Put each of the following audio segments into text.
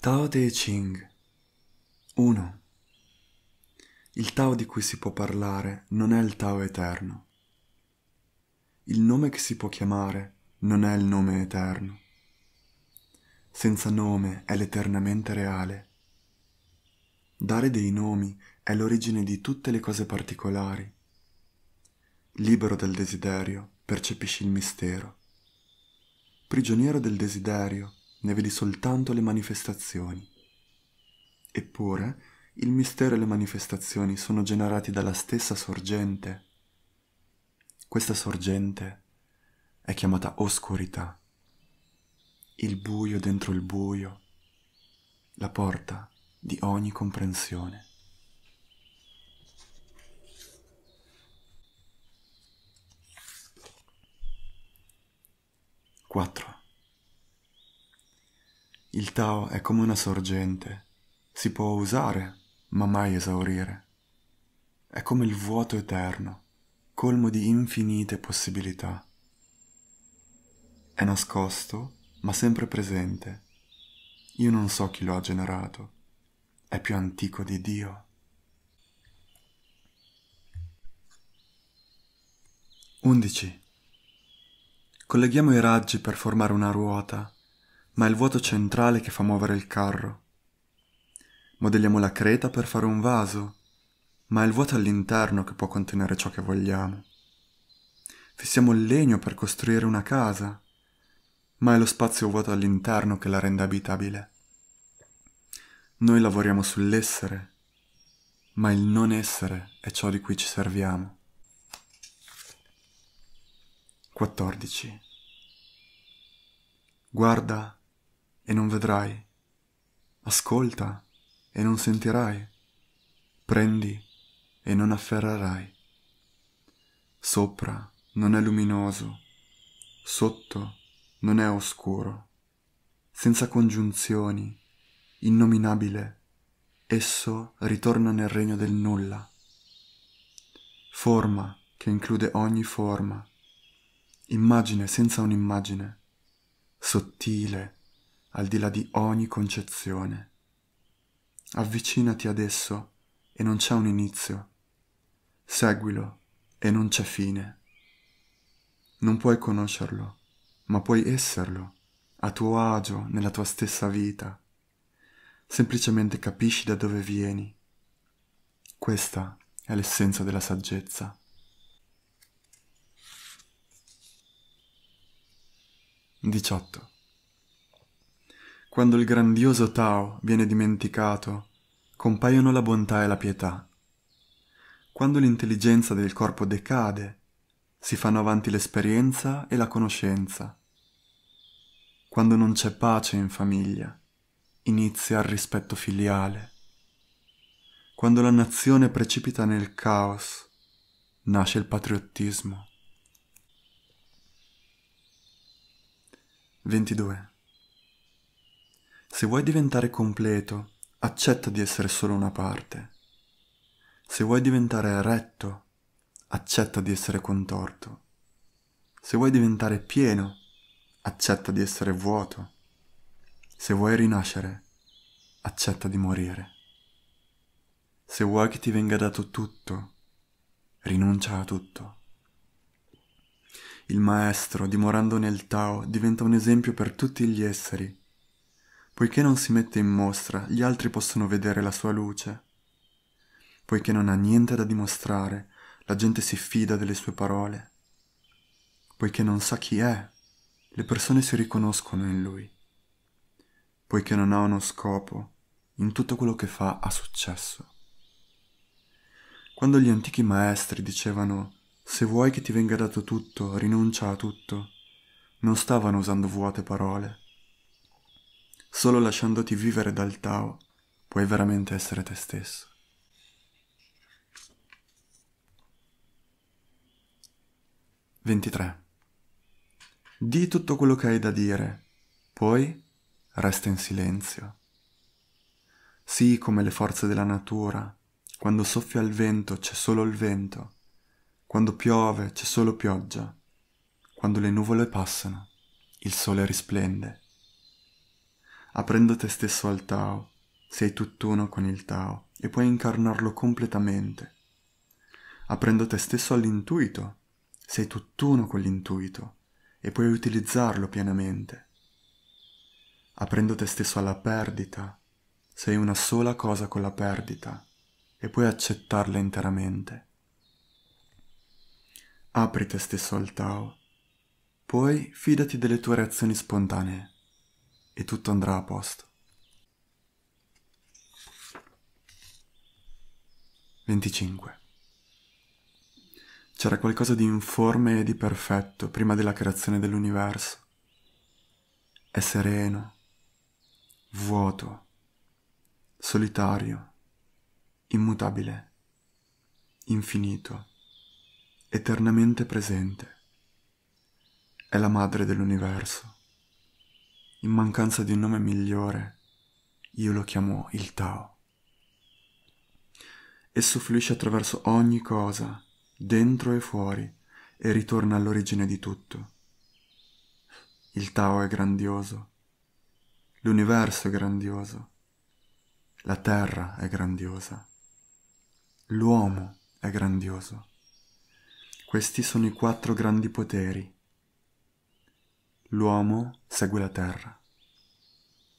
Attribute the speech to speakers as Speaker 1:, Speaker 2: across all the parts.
Speaker 1: Tao Te Ching 1. Il Tao di cui si può parlare non è il Tao eterno. Il nome che si può chiamare non è il nome eterno. Senza nome è l'eternamente reale. Dare dei nomi è l'origine di tutte le cose particolari. Libero del desiderio, percepisci il mistero. Prigioniero del desiderio, ne vedi soltanto le manifestazioni. Eppure, il mistero e le manifestazioni sono generati dalla stessa sorgente. Questa sorgente è chiamata oscurità, il buio dentro il buio, la porta di ogni comprensione. Quattro. Il Tao è come una sorgente, si può usare, ma mai esaurire. È come il vuoto eterno, colmo di infinite possibilità. È nascosto, ma sempre presente. Io non so chi lo ha generato. È più antico di Dio. Undici. Colleghiamo i raggi per formare una ruota ma è il vuoto centrale che fa muovere il carro. Modelliamo la creta per fare un vaso, ma è il vuoto all'interno che può contenere ciò che vogliamo. Fissiamo il legno per costruire una casa, ma è lo spazio vuoto all'interno che la rende abitabile. Noi lavoriamo sull'essere, ma il non essere è ciò di cui ci serviamo. 14. Guarda e non vedrai. Ascolta e non sentirai. Prendi e non afferrerai. Sopra non è luminoso, sotto non è oscuro. Senza congiunzioni, innominabile, esso ritorna nel regno del nulla. Forma che include ogni forma, immagine senza un'immagine, sottile, al di là di ogni concezione. Avvicinati ad esso e non c'è un inizio. Seguilo e non c'è fine. Non puoi conoscerlo, ma puoi esserlo, a tuo agio, nella tua stessa vita. Semplicemente capisci da dove vieni. Questa è l'essenza della saggezza. Diciotto. Quando il grandioso Tao viene dimenticato, compaiono la bontà e la pietà. Quando l'intelligenza del corpo decade, si fanno avanti l'esperienza e la conoscenza. Quando non c'è pace in famiglia, inizia il rispetto filiale. Quando la nazione precipita nel caos, nasce il patriottismo. 22. Se vuoi diventare completo, accetta di essere solo una parte. Se vuoi diventare retto, accetta di essere contorto. Se vuoi diventare pieno, accetta di essere vuoto. Se vuoi rinascere, accetta di morire. Se vuoi che ti venga dato tutto, rinuncia a tutto. Il maestro, dimorando nel Tao, diventa un esempio per tutti gli esseri Poiché non si mette in mostra, gli altri possono vedere la sua luce. Poiché non ha niente da dimostrare, la gente si fida delle sue parole. Poiché non sa chi è, le persone si riconoscono in lui. Poiché non ha uno scopo, in tutto quello che fa ha successo. Quando gli antichi maestri dicevano se vuoi che ti venga dato tutto, rinuncia a tutto, non stavano usando vuote parole, Solo lasciandoti vivere dal Tao puoi veramente essere te stesso. Ventitré. Di tutto quello che hai da dire, poi resta in silenzio. Sii come le forze della natura, quando soffia il vento c'è solo il vento, quando piove c'è solo pioggia, quando le nuvole passano il sole risplende aprendo te stesso al Tao, sei tutt'uno con il Tao e puoi incarnarlo completamente. Aprendo te stesso all'intuito, sei tutt'uno con l'intuito e puoi utilizzarlo pienamente. Aprendo te stesso alla perdita, sei una sola cosa con la perdita e puoi accettarla interamente. Apri te stesso al Tao, poi fidati delle tue reazioni spontanee tutto andrà a posto. 25. C'era qualcosa di informe e di perfetto prima della creazione dell'universo. È sereno, vuoto, solitario, immutabile, infinito, eternamente presente. È la madre dell'universo. In mancanza di un nome migliore, io lo chiamo il Tao. Esso fluisce attraverso ogni cosa, dentro e fuori, e ritorna all'origine di tutto. Il Tao è grandioso, l'universo è grandioso, la terra è grandiosa, l'uomo è grandioso. Questi sono i quattro grandi poteri L'uomo segue la Terra.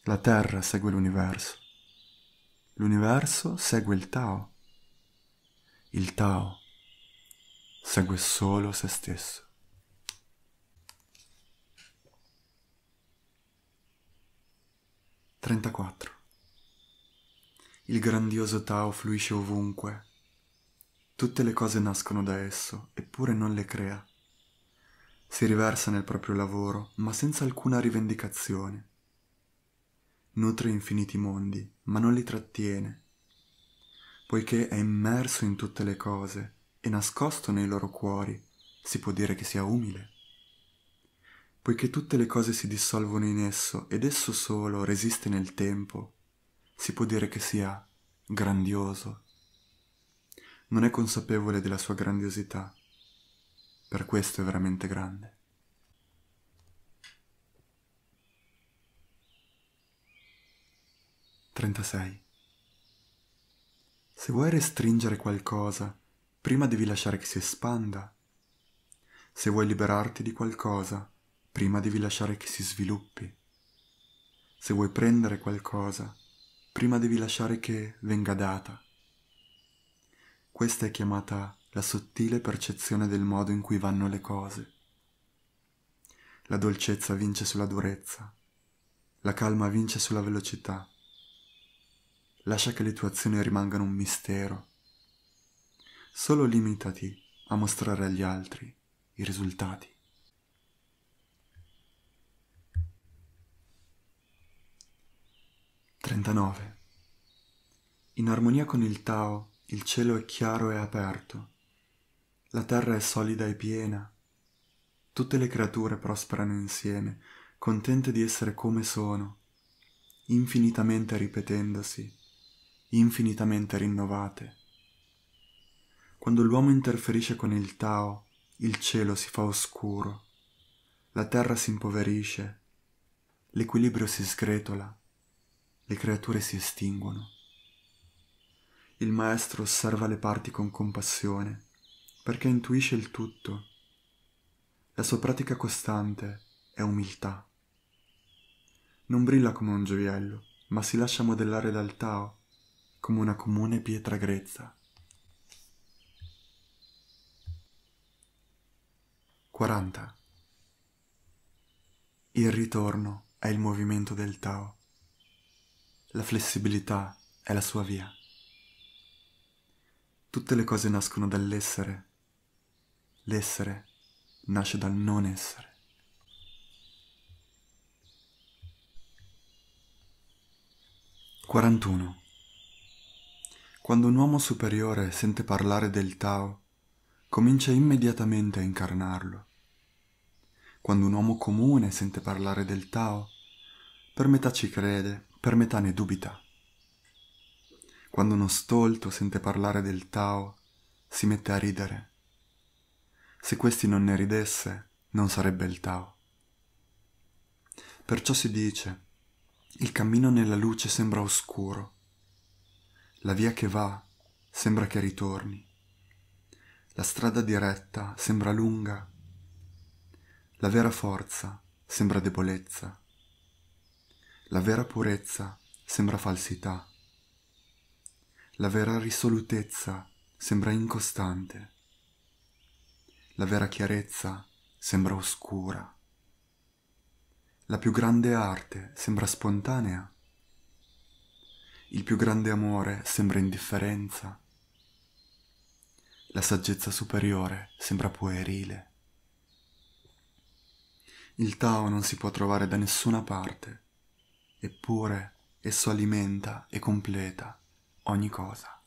Speaker 1: La Terra segue l'universo. L'universo segue il Tao. Il Tao segue solo se stesso. Trentaquattro. Il grandioso Tao fluisce ovunque. Tutte le cose nascono da esso, eppure non le crea. Si riversa nel proprio lavoro, ma senza alcuna rivendicazione. Nutre infiniti mondi, ma non li trattiene, poiché è immerso in tutte le cose e nascosto nei loro cuori, si può dire che sia umile. Poiché tutte le cose si dissolvono in esso ed esso solo resiste nel tempo, si può dire che sia grandioso. Non è consapevole della sua grandiosità, per questo è veramente grande. Trentasei. Se vuoi restringere qualcosa, prima devi lasciare che si espanda. Se vuoi liberarti di qualcosa, prima devi lasciare che si sviluppi. Se vuoi prendere qualcosa, prima devi lasciare che venga data. Questa è chiamata la sottile percezione del modo in cui vanno le cose. La dolcezza vince sulla durezza, la calma vince sulla velocità. Lascia che le tue azioni rimangano un mistero. Solo limitati a mostrare agli altri i risultati. In armonia con il Tao, il cielo è chiaro e aperto la terra è solida e piena. Tutte le creature prosperano insieme, contente di essere come sono, infinitamente ripetendosi, infinitamente rinnovate. Quando l'uomo interferisce con il Tao, il cielo si fa oscuro, la terra si impoverisce, l'equilibrio si sgretola, le creature si estinguono. Il maestro osserva le parti con compassione perché intuisce il tutto. La sua pratica costante è umiltà. Non brilla come un gioiello, ma si lascia modellare dal Tao come una comune pietra grezza. 40. Il ritorno è il movimento del Tao. La flessibilità è la sua via. Tutte le cose nascono dall'essere L'essere nasce dal non essere. Quarantuno. Quando un uomo superiore sente parlare del Tao, comincia immediatamente a incarnarlo. Quando un uomo comune sente parlare del Tao, per metà ci crede, per metà ne dubita. Quando uno stolto sente parlare del Tao, si mette a ridere, se questi non ne ridesse, non sarebbe il Tao. Perciò si dice, il cammino nella luce sembra oscuro, la via che va sembra che ritorni, la strada diretta sembra lunga, la vera forza sembra debolezza, la vera purezza sembra falsità, la vera risolutezza sembra incostante la vera chiarezza sembra oscura. La più grande arte sembra spontanea. Il più grande amore sembra indifferenza. La saggezza superiore sembra puerile. Il Tao non si può trovare da nessuna parte, eppure esso alimenta e completa ogni cosa.